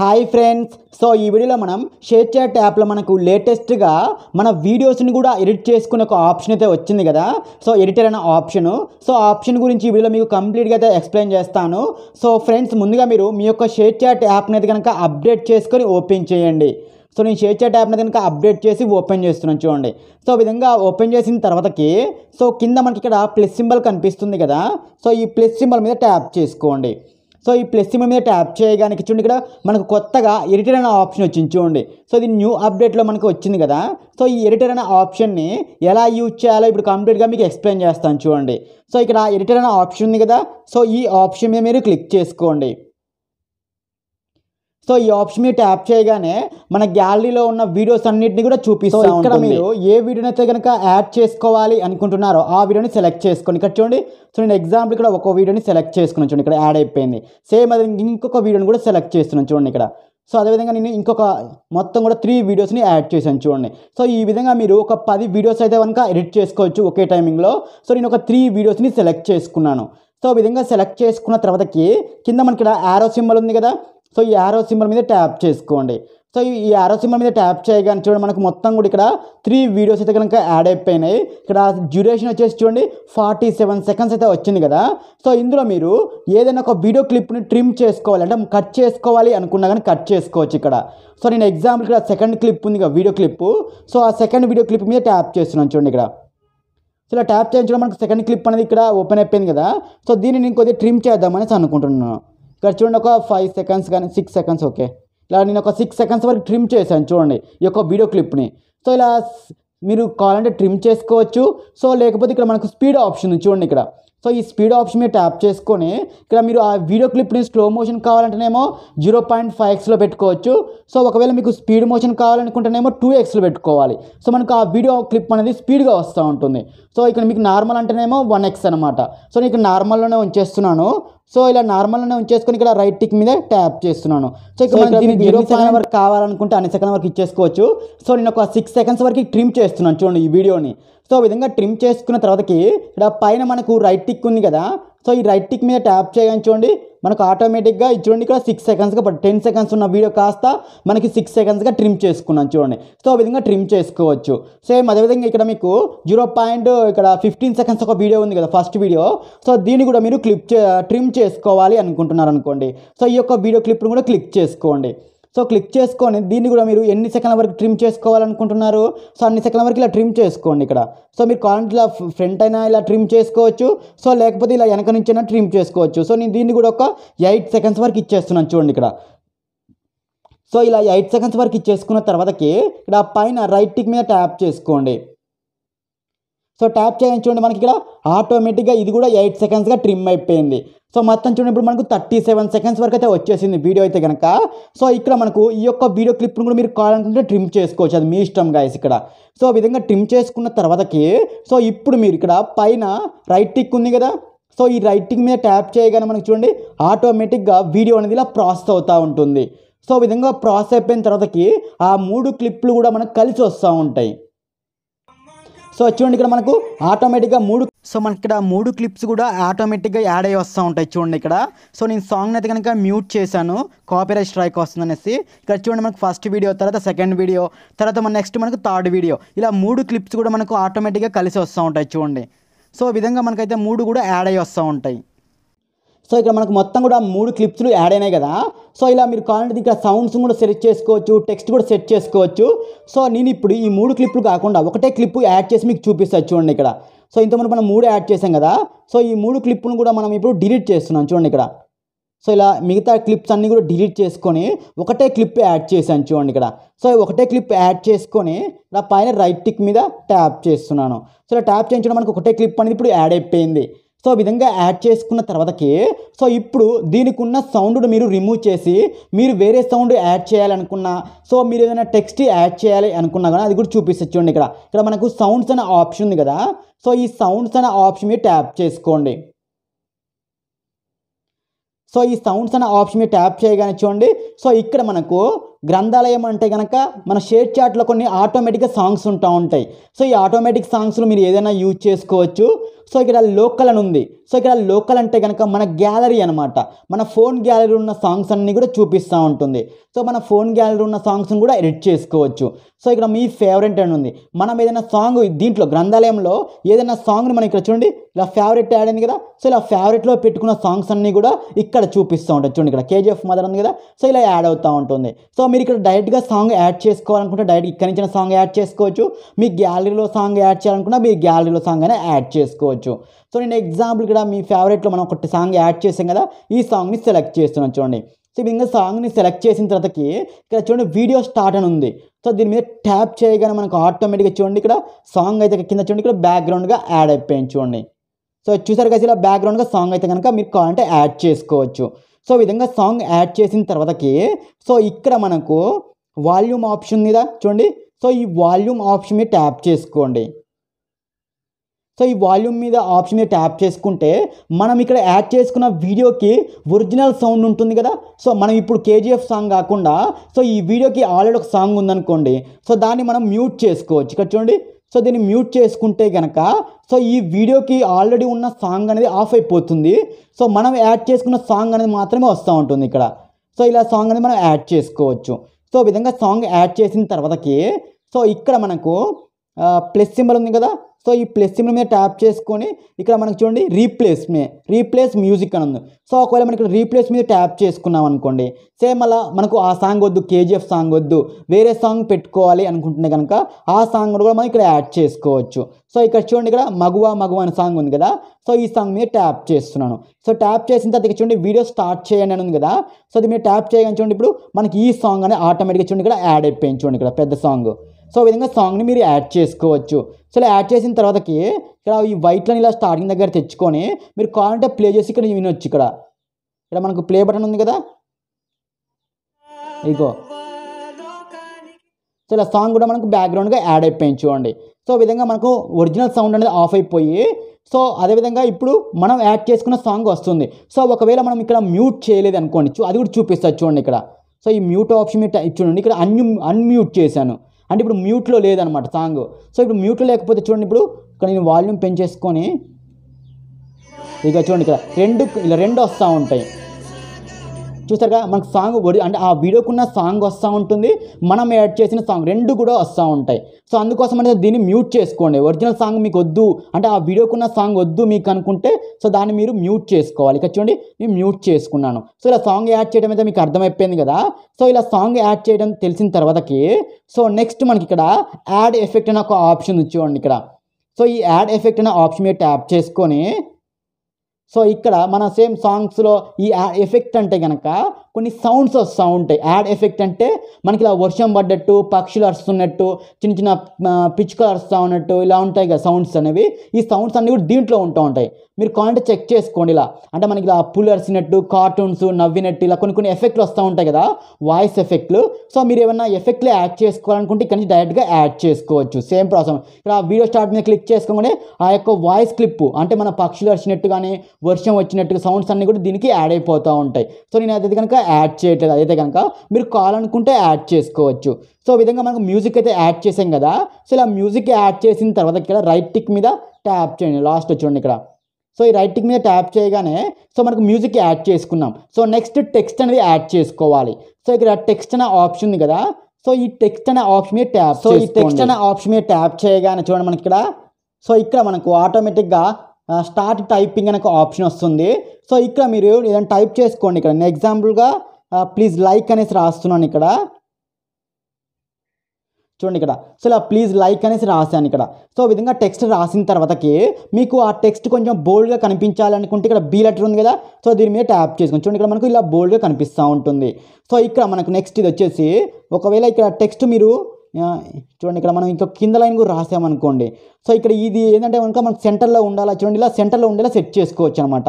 hi friends so ఈ వీడియోలో మనం షేర్ చాట్ యాప్లో మనకు లేటెస్ట్గా మన వీడియోస్ని కూడా ఎడిట్ చేసుకునే ఒక ఆప్షన్ అయితే వచ్చింది కదా సో ఎడిటర్ అనే ఆప్షను సో ఆప్షన్ గురించి ఈ వీడియోలో మీకు కంప్లీట్గా అయితే ఎక్స్ప్లెయిన్ చేస్తాను సో ఫ్రెండ్స్ ముందుగా మీరు మీ యొక్క షేర్ చాట్ యాప్ని అయితే కనుక అప్డేట్ చేసుకొని ఓపెన్ చేయండి సో నేను షేర్ చాట్ యాప్ని కనుక అప్డేట్ చేసి ఓపెన్ చేస్తున్నాను చూడండి సో విధంగా ఓపెన్ చేసిన తర్వాతకి సో కింద మనకి ఇక్కడ ప్లస్ సింబల్ కనిపిస్తుంది కదా సో ఈ ప్లస్ సింబల్ మీద ట్యాప్ చేసుకోండి సో ఈ ప్లస్ సింబల్ మీద ట్యాప్ చేయగానే చూడండి ఇక్కడ మనకు కొత్తగా ఎడిటర్ అనే ఆప్షన్ వచ్చింది చూడండి సో ఇది న్యూ అప్డేట్లో మనకు వచ్చింది కదా సో ఈ ఎడిటర్ అనే ఆప్షన్ని ఎలా యూజ్ చేయాలో ఇప్పుడు కంప్లీట్గా మీకు ఎక్స్ప్లెయిన్ చేస్తాను చూడండి సో ఇక్కడ ఎడిటర్ అనే ఆప్షన్ ఉంది కదా సో ఈ ఆప్షన్ మీద మీరు క్లిక్ చేసుకోండి సో ఈ ఆప్షన్ మీరు ట్యాప్ చేయగానే మన గ్యాలరీలో ఉన్న వీడియోస్ అన్నింటినీ కూడా చూపిస్తూ ఇక్కడ మీరు ఏ వీడియోని అయితే కనుక యాడ్ చేసుకోవాలి అనుకుంటున్నారో ఆ వీడియోని సెలెక్ట్ చేసుకోండి ఇక్కడ చూడండి సో నేను ఎగ్జాంపుల్ ఇక్కడ ఒక వీడియోని సెలెక్ట్ చేసుకుని చూడండి ఇక్కడ యాడ్ అయిపోయింది సేమ్ అది ఇంకొక వీడియోని కూడా సెలెక్ట్ చేస్తున్నాను చూడండి ఇక్కడ సో అదేవిధంగా నేను ఇంకొక మొత్తం కూడా త్రీ వీడియోస్ని యాడ్ చేశాను చూడండి సో ఈ విధంగా మీరు ఒక పది వీడియోస్ అయితే కనుక ఎడిట్ చేసుకోవచ్చు ఒకే టైమింగ్లో సో నేను ఒక త్రీ వీడియోస్ని సెలెక్ట్ చేసుకున్నాను సో విధంగా సెలెక్ట్ చేసుకున్న తర్వాతకి కింద మనకి ఇక్కడ యారో సింబల్ ఉంది కదా సో ఈ యారో సింబల్ మీద ట్యాప్ చేసుకోండి సో ఈ యారో సింబల్ మీద ట్యాప్ చేయగానే చూడండి మనకు మొత్తం కూడా ఇక్కడ త్రీ వీడియోస్ అయితే కనుక యాడ్ అయిపోయినాయి ఇక్కడ డ్యూరేషన్ వచ్చేసి చూడండి ఫార్టీ సెవెన్ సెకండ్స్ అయితే వచ్చింది కదా సో ఇందులో మీరు ఏదైనా ఒక వీడియో క్లిప్ని ట్రిమ్ చేసుకోవాలి అంటే కట్ చేసుకోవాలి అనుకున్నా కానీ కట్ చేసుకోవచ్చు ఇక్కడ సో నేను ఎగ్జాంపుల్ ఇక్కడ సెకండ్ క్లిప్ ఉంది కదా వీడియో క్లిప్ సో ఆ సెకండ్ వీడియో క్లిప్ మీద ట్యాప్ చేస్తున్నాను చూడండి ఇక్కడ సో ఇలా ట్యాప్ చేయించడం మనకు సెకండ్ క్లిప్ అనేది ఇక్కడ ఓపెన్ అయిపోయింది కదా సో దీన్ని నేను కొద్దిగా ట్రిమ్ చేద్దామనేసి అనుకుంటున్నాను ఇక్కడ చూడండి ఒక ఫైవ్ సెకండ్స్ కానీ సిక్స్ సెకండ్స్ ఓకే ఇలా నేను ఒక సిక్స్ సెకండ్స్ వరకు ట్రిమ్ చేశాను చూడండి ఈ యొక్క వీడియో క్లిప్ని సో ఇలా మీరు కావాలంటే ట్రిమ్ చేసుకోవచ్చు సో లేకపోతే ఇక్కడ మనకు స్పీడ్ ఆప్షన్ ఉంది చూడండి ఇక్కడ సో ఈ స్పీడ్ ఆప్షన్ మీద ట్యాప్ చేసుకొని ఇక్కడ మీరు ఆ వీడియో క్లిప్ని స్లో మోషన్ కావాలంటేనేమో జీరో పాయింట్ ఫైవ్ ఎక్స్లో పెట్టుకోవచ్చు సో ఒకవేళ మీకు స్పీడ్ మోషన్ కావాలనుకుంటేనేమో టూ ఎక్స్లో పెట్టుకోవాలి సో మనకు ఆ వీడియో క్లిప్ అనేది స్పీడ్గా వస్తూ ఉంటుంది సో ఇక్కడ మీకు నార్మల్ అంటేనేమో వన్ ఎక్స్ అనమాట సో నేను ఇక్కడ నార్మల్లోనే ఉంచేస్తున్నాను సో ఇలా నార్మల్గానే ఉంచేసుకొని ఇక్కడ రైట్ టిక్ మీద ట్యాప్ చేస్తున్నాను సో ఇక్కడ జీరో సెకండ్ వరకు కావాలనుకుంటే అన్ని సెకండ్ వరకు ఇచ్చేసుకోవచ్చు సో నేను ఒక సిక్స్ సెకండ్స్ వరకు ట్రిమ్ చేస్తున్నాను చూడండి ఈ వీడియోని సో విధంగా ట్రిమ్ చేసుకున్న తర్వాతకి ఇక్కడ పైన మనకు రైట్ టిక్ ఉంది కదా సో ఈ రైట్ టిక్ మీద ట్యాప్ చేయగానే చూడండి మనకు ఆటోమేటిక్గా చూడండి ఇక్కడ సిక్స్ సెకండ్స్గా టెన్ సెకండ్స్ ఉన్న వీడియో కాస్త మనకి సిక్స్ సెకండ్స్గా ట్రిమ్ చేసుకున్నాను చూడండి సో ఆ విధంగా ట్రిమ్ చేసుకోవచ్చు సేమ్ అదేవిధంగా ఇక్కడ మీకు జీరో పాయింట్ ఇక్కడ ఫిఫ్టీన్ సెకండ్స్ ఒక వీడియో ఉంది కదా ఫస్ట్ వీడియో సో దీన్ని కూడా మీరు క్లిప్ ట్రిమ్ చేసుకోవాలి అనుకుంటున్నారు అనుకోండి సో ఈ యొక్క వీడియో క్లిప్ను కూడా క్లిక్ చేసుకోండి సో క్లిక్ చేసుకొని దీన్ని కూడా మీరు ఎన్ని సెకండ్ల వరకు ట్రిమ్ చేసుకోవాలనుకుంటున్నారు సో అన్ని సెకండ్ల వరకు ఇలా ట్రిమ్ చేసుకోండి ఇక్కడ సో మీరు కాలంట్ ఇలా ఫ్రంట్ అయినా ఇలా ట్రిమ్ చేసుకోవచ్చు సో లేకపోతే ఇలా వెనక నుంచి అయినా ట్రిమ్ చేసుకోవచ్చు సో నేను దీన్ని కూడా ఒక ఎయిట్ సెకండ్స్ వరకు ఇచ్చేస్తున్నాను చూడండి ఇక్కడ సో ఇలా ఎయిట్ సెకండ్స్ వరకు ఇచ్చేసుకున్న తర్వాతకి ఇక్కడ పైన రైట్ టిక్ మీద ట్యాప్ చేసుకోండి సో ట్యాప్ చేయండి చూడండి మనకి ఇక్కడ ఆటోమేటిక్గా ఇది కూడా ఎయిట్ సెకండ్స్గా ట్రిమ్ అయిపోయింది సో మొత్తం చూడండి ఇప్పుడు మనకు థర్టీ సెవెన్ సెకండ్స్ వరకు అయితే వచ్చేసింది వీడియో అయితే కనుక సో ఇక్కడ మనకు ఈ యొక్క వీడియో క్లిప్ను కూడా మీరు కావాలనుకుంటే ట్రిమ్ చేసుకోవచ్చు అది మీ ఇష్టం గాయస్ ఇక్కడ సో విధంగా ట్రిమ్ చేసుకున్న తర్వాతకి సో ఇప్పుడు మీరు ఇక్కడ పైన రైట్ టిక్ ఉంది కదా సో ఈ రైటింగ్ మీద ట్యాప్ చేయగానే మనకు చూడండి ఆటోమేటిక్గా వీడియో అనేది ఇలా ప్రాసెస్ అవుతూ ఉంటుంది సో విధంగా ప్రాసెస్ అయిపోయిన తర్వాతకి ఆ మూడు క్లిప్లు కూడా మనకు కలిసి వస్తూ ఉంటాయి సో చూడండి ఇక్కడ మనకు ఆటోమేటిక్గా మూడు సో మనకి ఇక్కడ మూడు క్లిప్స్ కూడా ఆటోమేటిక్గా యాడ్ అయ్యి వస్తూ ఉంటాయి చూడండి ఇక్కడ సో నేను సాంగ్ అయితే కనుక మ్యూట్ చేశాను కాపీరైట్ స్ట్రైక్ వస్తుందనేసి ఇక్కడ చూడండి మనకు ఫస్ట్ వీడియో తర్వాత సెకండ్ వీడియో తర్వాత మన నెక్స్ట్ మనకు థర్డ్ వీడియో ఇలా మూడు క్లిప్స్ కూడా మనకు ఆటోమేటిక్గా కలిసి వస్తూ ఉంటాయి చూడండి సో విధంగా మనకైతే మూడు కూడా యాడ్ అయ్యి వస్తూ ఉంటాయి సో ఇక్కడ మనకు మొత్తం కూడా మూడు క్లిప్స్లు యాడ్ అయినాయి కదా సో ఇలా మీరు కావాలంటే ఇక్కడ సౌండ్స్ కూడా సెలెక్ట్ చేసుకోవచ్చు టెక్స్ట్ కూడా సెట్ చేసుకోవచ్చు సో నేను ఇప్పుడు ఈ మూడు క్లిప్లు కాకుండా ఒకటే క్లిప్ యాడ్ చేసి మీకు చూపిస్తాను చూడండి ఇక్కడ సో ఇంతకుముందు మనం మూడు యాడ్ చేసాం కదా సో ఈ మూడు క్లిప్ను కూడా మనం ఇప్పుడు డిలీట్ చేస్తున్నాం చూడండి ఇక్కడ సో ఇలా మిగతా క్లిప్స్ అన్నీ కూడా డిలీట్ చేసుకొని ఒకటే క్లిప్ యాడ్ చేశాను చూడండి ఇక్కడ సో ఒకటే క్లిప్ యాడ్ చేసుకొని నా పైన రైట్ టిక్ మీద ట్యాప్ చేస్తున్నాను సో ఇలా ట్యాప్ చేయించడం మనకు ఒకటే క్లిప్ అనేది ఇప్పుడు యాడ్ అయిపోయింది సో విధంగా యాడ్ చేసుకున్న తర్వాతకి సో ఇప్పుడు దీనికి ఉన్న సౌండ్ మీరు రిమూవ్ చేసి మీరు వేరే సౌండ్ యాడ్ చేయాలనుకున్నా సో మీరు ఏదైనా టెక్స్ట్ యాడ్ చేయాలి అనుకున్నా కానీ అది కూడా చూపిస్తే చూడండి ఇక్కడ ఇక్కడ మనకు సౌండ్స్ అనే ఆప్షన్ ఉంది కదా సో ఈ సౌండ్స్ అనే ఆప్షన్ మీరు ట్యాప్ చేసుకోండి సో ఈ సౌండ్స్ అనే ఆప్షన్ మీద ట్యాప్ చేయగానే చూడండి సో ఇక్కడ మనకు గ్రంథాలయం అంటే కనుక మన షేర్ చాట్లో కొన్ని ఆటోమేటిక్గా సాంగ్స్ ఉంటా ఉంటాయి సో ఈ ఆటోమేటిక్ సాంగ్స్లో మీరు ఏదైనా యూజ్ చేసుకోవచ్చు సో ఇక్కడ లోకల్ అని ఉంది సో ఇక్కడ లోకల్ అంటే కనుక మన గ్యాలరీ అనమాట మన ఫోన్ గ్యాలరీ ఉన్న సాంగ్స్ అన్నీ కూడా చూపిస్తూ ఉంటుంది సో మన ఫోన్ గ్యాలరీ ఉన్న సాంగ్స్ని కూడా ఎడిట్ చేసుకోవచ్చు సో ఇక్కడ మీ ఫేవరెట్ అని ఉంది మనం ఏదైనా సాంగ్ దీంట్లో గ్రంథాలయంలో ఏదైనా సాంగ్ని మనం ఇక్కడ చూడండి ఇలా ఫేవరెట్ యాడ్ అయింది కదా సో ఇలా ఫేవరెట్లో పెట్టుకున్న సాంగ్స్ అన్నీ కూడా ఇక్కడ చూపిస్తూ ఉంటుంది చూడండి ఇక్కడ కేజీఎఫ్ మదర్ ఉంది కదా సో ఇలా యాడ్ అవుతూ ఉంటుంది సో మీరు ఇక్కడ డైరెక్ట్గా సాంగ్ యాడ్ చేసుకోవాలనుకుంటే డైరెక్ట్ ఇక్కడి నుంచి సాంగ్ యాడ్ చేసుకోవచ్చు మీ గ్యాలరీలో సాంగ్ యాడ్ చేయాలనుకున్నా మీ గ్యాలరీలో సాంగ్ అయినా యాడ్ చేసుకోవచ్చు చేసుకోవచ్చు సో నేను ఎగ్జాంపుల్ ఇక్కడ మీ ఫేవరెట్లో మనం ఒకటి సాంగ్ యాడ్ చేసాం కదా ఈ సాంగ్ని సెలెక్ట్ చేస్తున్నాను చూడండి సో ఈ విధంగా సాంగ్ని సెలెక్ట్ చేసిన తర్వాతకి ఇక్కడ చూడండి వీడియో స్టార్ట్ అని ఉంది సో దీని మీద ట్యాప్ చేయగానే మనకు ఆటోమేటిక్గా చూడండి ఇక్కడ సాంగ్ అయితే కింద చూడండి ఇక్కడ బ్యాక్గ్రౌండ్గా యాడ్ అయిపోయింది చూడండి సో చూసారు కదా ఇలా బ్యాక్గ్రౌండ్గా సాంగ్ అయితే కనుక మీరు కావాలంటే యాడ్ చేసుకోవచ్చు సో ఈ విధంగా సాంగ్ యాడ్ చేసిన తర్వాతకి సో ఇక్కడ మనకు వాల్యూమ్ ఆప్షన్ మీద చూడండి సో ఈ వాల్యూమ్ ఆప్షన్ మీద ట్యాప్ చేసుకోండి సో ఈ వాల్యూమ్ మీద ఆప్షన్ మీద ట్యాప్ చేసుకుంటే మనం ఇక్కడ యాడ్ చేసుకున్న వీడియోకి ఒరిజినల్ సౌండ్ ఉంటుంది కదా సో మనం ఇప్పుడు కేజీఎఫ్ సాంగ్ కాకుండా సో ఈ వీడియోకి ఆల్రెడీ ఒక సాంగ్ ఉందనుకోండి సో దాన్ని మనం మ్యూట్ చేసుకోవచ్చు ఇక్కడ చూడండి సో దీన్ని మ్యూట్ చేసుకుంటే కనుక సో ఈ వీడియోకి ఆల్రెడీ ఉన్న సాంగ్ అనేది ఆఫ్ అయిపోతుంది సో మనం యాడ్ చేసుకున్న సాంగ్ అనేది మాత్రమే వస్తూ ఉంటుంది ఇక్కడ సో ఇలా సాంగ్ అనేది మనం యాడ్ చేసుకోవచ్చు సో విధంగా సాంగ్ యాడ్ చేసిన తర్వాతకి సో ఇక్కడ మనకు ప్లస్ సింబల్ ఉంది కదా సో ఈ ప్లస్ సింబల్ మీద ట్యాప్ చేసుకొని ఇక్కడ మనకు చూడండి రీప్లేస్ మే రీప్లేస్ మ్యూజిక్ అని ఉంది సో ఒకవేళ మనకి ఇక్కడ రీప్లేస్ మీద ట్యాప్ చేసుకున్నాం అనుకోండి సేమ్ అలా మనకు ఆ సాంగ్ వద్దు కేజీఎఫ్ సాంగ్ వద్దు వేరే సాంగ్ పెట్టుకోవాలి అనుకుంటుంది కనుక ఆ సాంగ్ కూడా మనం ఇక్కడ యాడ్ చేసుకోవచ్చు సో ఇక్కడ చూడండి ఇక్కడ మగువా మగువా అనే సాంగ్ ఉంది కదా సో ఈ సాంగ్ మీద ట్యాప్ చేస్తున్నాను సో ట్యాప్ చేసిన తర్వాత ఇక్కడ చూడండి వీడియో స్టార్ట్ చేయండి అని ఉంది కదా సో అది మీరు ట్యాప్ చేయగానే చూడండి ఇప్పుడు మనకి ఈ సాంగ్ అనేది ఆటోమేటిక్గా చూడండి ఇక్కడ యాడ్ అయిపోయింది చూడండి ఇక్కడ పెద్ద సాంగ్ సో విధంగా సాంగ్ని మీరు యాడ్ చేసుకోవచ్చు సో యాడ్ చేసిన తర్వాతకి ఇక్కడ ఈ వైట్లను ఇలా స్టార్టింగ్ దగ్గర తెచ్చుకొని మీరు కావాలంటే ప్లే చేసి ఇక్కడ వినొచ్చు ఇక్కడ ఇక్కడ మనకు ప్లే బటన్ ఉంది కదా ఇగో సో ఇలా సాంగ్ కూడా మనకు బ్యాక్గ్రౌండ్గా యాడ్ అయిపోయింది చూడండి సో విధంగా మనకు ఒరిజినల్ సౌండ్ అనేది ఆఫ్ అయిపోయి సో అదేవిధంగా ఇప్పుడు మనం యాడ్ చేసుకున్న సాంగ్ వస్తుంది సో ఒకవేళ మనం ఇక్కడ మ్యూట్ చేయలేదు అనుకోండి అది కూడా చూపిస్తుంది చూడండి ఇక్కడ సో ఈ మ్యూట్ ఆప్షన్ మీరు చూడండి ఇక్కడ అన్యూ అన్మ్యూట్ చేశాను అంటే ఇప్పుడు మ్యూట్లో లేదనమాట సాంగ్ సో ఇప్పుడు మ్యూట్లో లేకపోతే చూడండి ఇప్పుడు ఇక్కడ నేను వాల్యూమ్ పెంచేసుకొని ఇక చూడండి ఇక్కడ రెండు ఇలా రెండు వస్తూ ఉంటాయి చూసారుగా మనకు సాంగ్ ఒడి అంటే ఆ వీడియోకున్న సాంగ్ వస్తూ ఉంటుంది మనం యాడ్ చేసిన సాంగ్ రెండు కూడా వస్తూ ఉంటాయి సో అందుకోసం అనేది దీన్ని మ్యూట్ చేసుకోండి ఒరిజినల్ సాంగ్ మీకు వద్దు అంటే ఆ వీడియోకున్న సాంగ్ వద్దు మీకు అనుకుంటే సో దాన్ని మీరు మ్యూట్ చేసుకోవాలి ఇక్కడ చూడండి నేను మ్యూట్ చేసుకున్నాను సో ఇలా సాంగ్ యాడ్ చేయడం అయితే మీకు అర్థమైపోయింది కదా సో ఇలా సాంగ్ యాడ్ చేయడం తెలిసిన తర్వాతకి సో నెక్స్ట్ మనకి ఇక్కడ యాడ్ ఎఫెక్ట్ అనే ఒక ఆప్షన్ చూడండి ఇక్కడ సో ఈ యాడ్ ఎఫెక్ట్ అనే ఆప్షన్ మీరు ట్యాప్ చేసుకొని సో ఇక్కడ మన సేమ్ సాంగ్స్లో ఈ ఎఫెక్ట్ అంటే కనుక కొన్ని సౌండ్స్ వస్తూ ఉంటాయి యాడ్ ఎఫెక్ట్ అంటే మనకి ఇలా వర్షం పడ్డట్టు పక్షులు అరుస్తున్నట్టు చిన్న చిన్న పిచ్చుకలు అరుస్తూ ఉన్నట్టు ఇలా ఉంటాయి కదా సౌండ్స్ అనేవి ఈ సౌండ్స్ అన్నీ కూడా దీంట్లో ఉంటూ ఉంటాయి మీరు కాంటే చెక్ చేసుకోండి ఇలా అంటే మనకి ఇలా పులు అరిసినట్టు కార్టూన్స్ నవ్వినట్టు ఇలా కొన్ని కొన్ని ఎఫెక్ట్లు వస్తూ ఉంటాయి కదా వాయిస్ ఎఫెక్ట్లు సో మీరు ఏమైనా ఎఫెక్ట్లు యాడ్ చేసుకోవాలనుకుంటే ఇక్కడ నుంచి డైరెక్ట్గా యాడ్ చేసుకోవచ్చు సేమ్ ప్రాసెస్ ఇక్కడ వీడియో స్టార్ట్ మీద క్లిక్ చేసుకోగానే ఆ యొక్క వాయిస్ క్లిప్పు అంటే మన పక్షులు అరిచినట్టు కానీ వర్షం వచ్చినట్టు సౌండ్స్ అన్నీ కూడా దీనికి యాడ్ అయిపోతూ ఉంటాయి సో నేను అయితే కనుక యాడ్ చేయట్లేదు అదైతే కనుక మీరు కావాలనుకుంటే యాడ్ చేసుకోవచ్చు సో విధంగా మనకు మ్యూజిక్ అయితే యాడ్ చేసాం కదా సో ఇలా మ్యూజిక్ యాడ్ చేసిన తర్వాత ఇక్కడ రైట్ టిక్ మీద ట్యాప్ చేయండి లాస్ట్ చూడండి ఇక్కడ సో ఈ రైట్ టిక్ మీద ట్యాప్ చేయగానే సో మనకు మ్యూజిక్ యాడ్ చేసుకున్నాం సో నెక్స్ట్ టెక్స్ట్ అనేది యాడ్ చేసుకోవాలి సో ఇక్కడ టెక్స్ట్ అనే ఆప్షన్ ఉంది కదా సో ఈ టెక్స్ట్ అనే ఆప్షన్ మీద ట్యాప్ సో ఈ టెక్స్ట్ అనే ఆప్షన్ మీద ట్యాప్ చేయగానే చూడండి మనకి ఇక్కడ సో ఇక్కడ మనకు ఆటోమేటిక్గా స్టార్ట్ టైపింగ్ అనే ఆప్షన్ వస్తుంది సో ఇక్కడ మీరు ఏదైనా టైప్ చేసుకోండి ఇక్కడ ఎగ్జాంపుల్గా ప్లీజ్ లైక్ అనేసి రాస్తున్నాను ఇక్కడ చూడండి ఇక్కడ సో ఇలా ప్లీజ్ లైక్ అనేసి రాశాను ఇక్కడ సో విధంగా టెక్స్ట్ రాసిన తర్వాతకి మీకు ఆ టెక్స్ట్ కొంచెం బోల్డ్గా కనిపించాలనుకుంటే ఇక్కడ బీ లెటర్ ఉంది కదా సో దీని మీద ట్యాప్ చేసుకుని చూడండి ఇక్కడ మనకు ఇలా బోల్డ్గా కనిపిస్తూ ఉంటుంది సో ఇక్కడ మనకు నెక్స్ట్ ఇది వచ్చేసి ఒకవేళ ఇక్కడ టెక్స్ట్ మీరు చూడండి ఇక్కడ మనం ఇంకా కింద లైన్ కూడా రాసామనుకోండి సో ఇక్కడ ఇది ఏంటంటే కనుక మనకు సెంటర్లో ఉండాలా చూడండి ఇలా సెంటర్లో ఉండేలా సెట్ చేసుకోవచ్చు అనమాట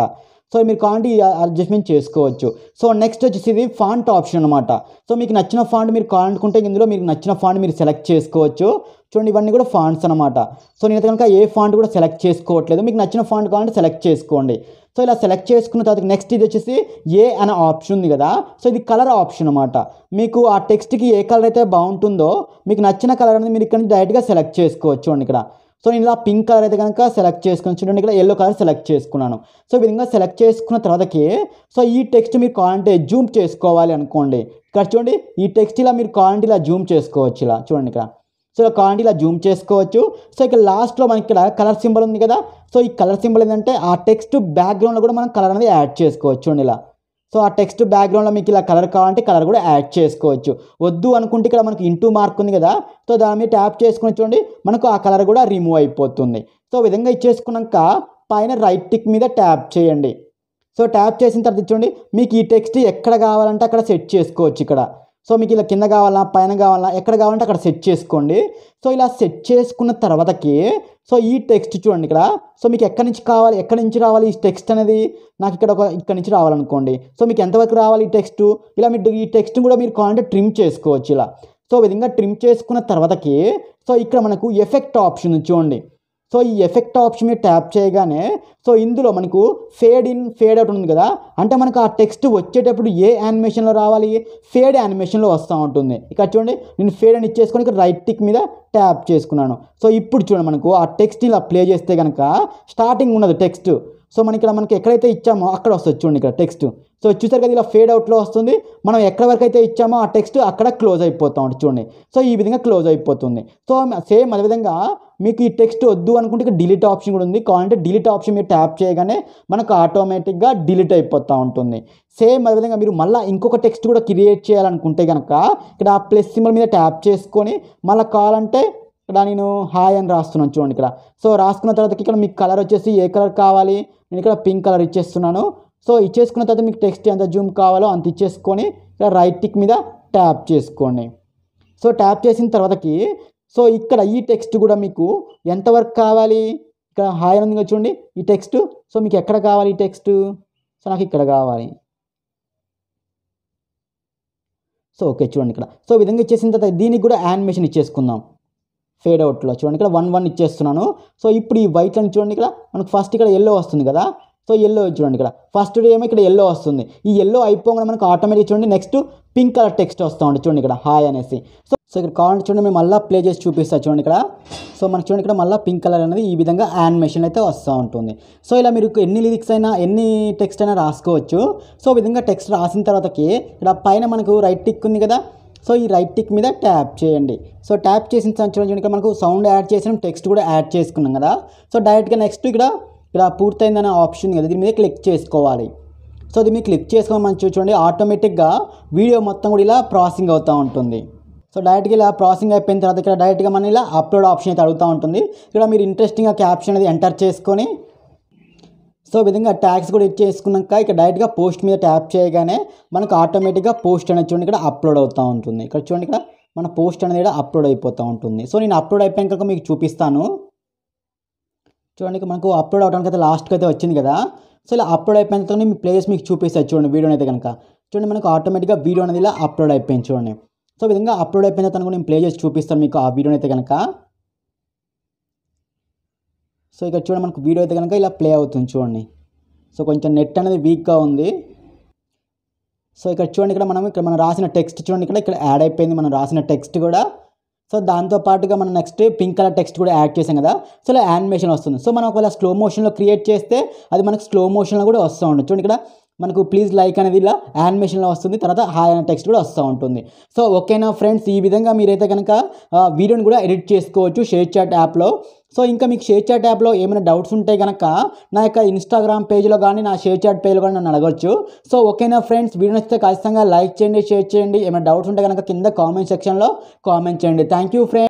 సో మీరు కాంటి అడ్జస్ట్మెంట్ చేసుకోవచ్చు సో నెక్స్ట్ వచ్చేసి ఇది ఫాంట్ ఆప్షన్ అనమాట సో మీకు నచ్చిన ఫాంట్ మీరు కావాలనుకుంటే ఇందులో మీకు నచ్చిన ఫాంట్ మీరు సెలెక్ట్ చేసుకోవచ్చు చూడండి ఇవన్నీ కూడా ఫాంట్స్ అనమాట సో నేను కనుక ఏ ఫాంట్ కూడా సెలెక్ట్ చేసుకోవట్లేదు మీకు నచ్చిన ఫాంట్ కావాలంటే సెలెక్ట్ చేసుకోండి సో ఇలా సెలెక్ట్ చేసుకున్న తర్వాత నెక్స్ట్ ఇది వచ్చేసి ఏ అనే ఆప్షన్ ఉంది కదా సో ఇది కలర్ ఆప్షన్ అనమాట మీకు ఆ టెక్స్ట్కి ఏ కలర్ అయితే బాగుంటుందో మీకు నచ్చిన కలర్ అనేది మీరు ఇక్కడ నుంచి డైరెక్ట్గా సెలెక్ట్ చేసుకోవచ్చు అండి ఇక్కడ సో నేను ఇలా పింక్ కలర్ అయితే కనుక సెలెక్ట్ చేసుకుని చూడండి ఇక్కడ ఎల్లో కలర్ సెలెక్ట్ చేసుకున్నాను సో ఈ విధంగా సెలెక్ట్ చేసుకున్న తర్వాతకి సో ఈ టెక్స్ట్ మీరు కావాలంటే జూమ్ చేసుకోవాలి అనుకోండి ఇక్కడ చూడండి ఈ టెక్స్ట్ ఇలా మీరు కావాలంటే ఇలా జూమ్ చేసుకోవచ్చు ఇలా చూడండి ఇక్కడ సో ఇలా కావాలంటే ఇలా జూమ్ చేసుకోవచ్చు సో ఇక్కడ లాస్ట్లో మనకి ఇక్కడ కలర్ సింబల్ ఉంది కదా సో ఈ కలర్ సింబల్ ఏంటంటే ఆ టెక్స్ట్ బ్యాక్గ్రౌండ్లో కూడా మనం కలర్ అనేది యాడ్ చేసుకోవచ్చు చూడండి ఇలా సో ఆ టెక్స్ట్ బ్యాక్గ్రౌండ్లో మీకు ఇలా కలర్ కావాలంటే కలర్ కూడా యాడ్ చేసుకోవచ్చు వద్దు అనుకుంటే ఇక్కడ మనకి ఇంటూ మార్క్ ఉంది కదా సో దాని మీద ట్యాప్ చేసుకుని చూడండి మనకు ఆ కలర్ కూడా రిమూవ్ అయిపోతుంది సో విధంగా ఇచ్చేసుకున్నాక పైన రైట్ టిక్ మీద ట్యాప్ చేయండి సో ట్యాప్ చేసిన తర్వాత చూడండి మీకు ఈ టెక్స్ట్ ఎక్కడ కావాలంటే అక్కడ సెట్ చేసుకోవచ్చు ఇక్కడ సో మీకు ఇలా కింద కావాలా పైన కావాలా ఎక్కడ కావాలంటే అక్కడ సెట్ చేసుకోండి సో ఇలా సెట్ చేసుకున్న తర్వాతకి సో ఈ టెక్స్ట్ చూడండి ఇక్కడ సో మీకు ఎక్కడి నుంచి కావాలి ఎక్కడి నుంచి రావాలి ఈ టెక్స్ట్ అనేది నాకు ఇక్కడ ఒక ఇక్కడ నుంచి రావాలనుకోండి సో మీకు ఎంతవరకు రావాలి ఈ టెక్స్ట్ ఇలా మీరు ఈ టెక్స్ట్ కూడా మీరు కావాలంటే ట్రిమ్ చేసుకోవచ్చు ఇలా సో విధంగా ట్రిమ్ చేసుకున్న తర్వాతకి సో ఇక్కడ మనకు ఎఫెక్ట్ ఆప్షన్ చూడండి సో ఈ ఎఫెక్ట్ ఆప్షన్ మీద ట్యాప్ చేయగానే సో ఇందులో మనకు ఫేడ్ ఇన్ ఫేడ్ అవుట్ ఉంది కదా అంటే మనకు ఆ టెక్స్ట్ వచ్చేటప్పుడు ఏ యానిమేషన్లో రావాలి ఫేడ్ యానిమేషన్లో వస్తూ ఉంటుంది ఇక్కడ చూడండి నేను ఫేడ్ అని ఇచ్చేసుకొని ఇక్కడ రైట్ టిక్ మీద ట్యాప్ చేసుకున్నాను సో ఇప్పుడు చూడండి మనకు ఆ టెక్స్ట్ ఇలా ప్లే చేస్తే కనుక స్టార్టింగ్ ఉన్నది టెక్స్ట్ సో మనకి ఇక్కడ మనకి ఎక్కడైతే ఇచ్చామో అక్కడ వస్తుంది చూడండి ఇక్కడ టెక్స్ట్ సో చూసారు కదా ఇలా ఫేడ్ అవుట్లో వస్తుంది మనం ఎక్కడ వరకు అయితే ఇచ్చామో ఆ టెక్స్ట్ అక్కడ క్లోజ్ అయిపోతూ ఉంటుంది చూడండి సో ఈ విధంగా క్లోజ్ అయిపోతుంది సో సేమ్ అదేవిధంగా మీకు ఈ టెక్స్ట్ వద్దు అనుకుంటే ఇక్కడ డిలీట్ ఆప్షన్ కూడా ఉంది కావాలంటే డిలీట్ ఆప్షన్ మీరు ట్యాప్ చేయగానే మనకు ఆటోమేటిక్గా డిలీట్ అయిపోతూ ఉంటుంది సేమ్ అదేవిధంగా మీరు మళ్ళీ ఇంకొక టెక్స్ట్ కూడా క్రియేట్ చేయాలనుకుంటే కనుక ఇక్కడ ఆ ప్లస్ సింబల్ మీద ట్యాప్ చేసుకొని మళ్ళీ కావాలంటే ఇక్కడ నేను హాయ్ అని రాస్తున్నాను చూడండి ఇక్కడ సో రాసుకున్న తర్వాత ఇక్కడ మీకు కలర్ వచ్చేసి ఏ కలర్ కావాలి నేను ఇక్కడ పింక్ కలర్ ఇచ్చేస్తున్నాను సో ఇచ్చేసుకున్న తర్వాత మీకు టెక్స్ట్ ఎంత జూమ్ కావాలో అంత ఇచ్చేసుకొని ఇక్కడ రైట్ టిక్ మీద ట్యాప్ చేసుకోండి సో ట్యాప్ చేసిన తర్వాతకి సో ఇక్కడ ఈ టెక్స్ట్ కూడా మీకు ఎంతవరకు కావాలి ఇక్కడ హాయ్ చూడండి ఈ టెక్స్ట్ సో మీకు ఎక్కడ కావాలి ఈ టెక్స్ట్ సో నాకు ఇక్కడ కావాలి సో ఓకే చూడండి ఇక్కడ సో విధంగా ఇచ్చేసిన తర్వాత దీనికి కూడా యానిమేషన్ ఇచ్చేసుకుందాం ఫేడ్అవుట్లో చూడండి ఇక్కడ వన్ వన్ ఇచ్చేస్తున్నాను సో ఇప్పుడు ఈ వైట్లను చూడండి ఇక్కడ మనకు ఫస్ట్ ఇక్కడ ఎల్లో వస్తుంది కదా సో ఎల్లో చూడండి ఇక్కడ ఫస్ట్ డే ఏమో ఇక్కడ ఎల్లో వస్తుంది ఈ ఎల్లో అయిపోగానే మనకు ఆటోమేటిక్ చూడండి నెక్స్ట్ పింక్ కలర్ టెక్స్ట్ వస్తూ ఉంటుంది చూడండి ఇక్కడ హాయ్ అనేసి సో సో ఇక్కడ కావాలంటే చూడండి మేము మళ్ళీ ప్లే చేసి చూపిస్తాను చూడండి ఇక్కడ సో మనకు చూడండి ఇక్కడ మళ్ళీ పింక్ కలర్ అనేది ఈ విధంగా యానిమేషన్ అయితే వస్తూ ఉంటుంది సో ఇలా మీరు ఎన్ని లిరిక్స్ అయినా ఎన్ని టెక్స్ట్ అయినా రాసుకోవచ్చు సో విధంగా టెక్స్ట్ రాసిన తర్వాతకి ఇక్కడ పైన మనకు రైట్ టిక్ ఉంది కదా సో ఈ రైట్ టిక్ మీద ట్యాప్ చేయండి సో ట్యాప్ చేసిన చూడండి ఇక్కడ మనకు సౌండ్ యాడ్ చేసిన టెక్స్ట్ కూడా యాడ్ చేసుకున్నాం కదా సో డైరెక్ట్గా నెక్స్ట్ ఇక్కడ ఇక్కడ పూర్తయిందనే ఆప్షన్ కదా దీని మీద క్లిక్ చేసుకోవాలి సో దీని మీద క్లిక్ చేసుకోమని చూడండి ఆటోమేటిక్గా వీడియో మొత్తం కూడా ఇలా ప్రాసెసింగ్ అవుతూ ఉంటుంది సో డైరెక్ట్గా ఇలా ప్రాసెసింగ్ అయిపోయిన తర్వాత ఇక్కడ డైరెక్ట్గా మనం ఇలా అప్లోడ్ ఆప్షన్ అయితే అడుగుతూ ఉంటుంది ఇక్కడ మీరు ఇంట్రెస్టింగ్గా క్యాప్షన్ అనేది ఎంటర్ చేసుకొని సో విధంగా ట్యాక్స్ కూడా ఇచ్చేసుకున్నాక ఇక్కడ డైరెక్ట్గా పోస్ట్ మీద ట్యాప్ చేయగానే మనకు ఆటోమేటిక్గా పోస్ట్ అనేది చూడండి ఇక్కడ అప్లోడ్ అవుతూ ఉంటుంది ఇక్కడ చూడండి ఇక్కడ మన పోస్ట్ అనేది అప్లోడ్ అయిపోతూ ఉంటుంది సో నేను అప్లోడ్ అయిపోయాక మీకు చూపిస్తాను చూడండి మనకు అప్లోడ్ అవడానికి అయితే లాస్ట్కి అయితే వచ్చింది కదా సో ఇలా అప్లోడ్ అయిపోయిన తర్వాత మీ ప్లేస్ మీకు చూపిస్తారు చూడండి వీడియో అయితే కనుక చూడండి మనకు ఆటోమేటిక్గా వీడియో అనేది ఇలా అప్లోడ్ అయిపోయింది చూడండి సో విధంగా అప్లోడ్ అయిపోయిన తర్వాత కూడా నేను ప్లే చేసి చూపిస్తాను మీకు ఆ వీడియోని అయితే కనుక సో ఇక్కడ చూడండి మనకు వీడియో అయితే కనుక ఇలా ప్లే అవుతుంది చూడండి సో కొంచెం నెట్ అనేది వీక్గా ఉంది సో ఇక్కడ చూడండి ఇక్కడ మనం ఇక్కడ మనం రాసిన టెక్స్ట్ చూడండి ఇక్కడ ఇక్కడ యాడ్ అయిపోయింది మనం రాసిన టెక్స్ట్ కూడా సో దాంతో పాటుగా మనం నెక్స్ట్ పింక్ కలర్ టెక్స్ట్ కూడా యాడ్ చేసాం కదా సో ఇలా యానిమేషన్ వస్తుంది సో మనం ఒకవేళ స్లో మోషన్లో క్రియేట్ చేస్తే అది మనకు స్లో మోషన్లో కూడా వస్తూ ఉంటుంది చూడండి ఇక్కడ మనకు ప్లీజ్ లైక్ అనేది ఇలా యానిమేషన్లో వస్తుంది తర్వాత హాయ్ అనే టెక్స్ట్ కూడా వస్తూ ఉంటుంది సో ఓకేనా ఫ్రెండ్స్ ఈ విధంగా మీరైతే కనుక వీడియోని కూడా ఎడిట్ చేసుకోవచ్చు షేర్ చాట్ యాప్లో సో ఇంకా మీకు షేర్ చాట్ యాప్లో ఏమైనా డౌట్స్ ఉంటే కనుక నా యొక్క ఇన్స్టాగ్రామ్ పేజ్లో కానీ నా షేర్ చాట్ పేజ్లో కానీ నన్ను అడగొచ్చు సో ఓకేనా ఫ్రెండ్స్ వీడియో నచ్చితే ఖచ్చితంగా లైక్ చేయండి షేర్ చేయండి ఏమైనా డౌట్స్ ఉంటే కనుక కింద కామెంట్ సెక్షన్లో కామెంట్ చేయండి థ్యాంక్ యూ ఫ్రెండ్స్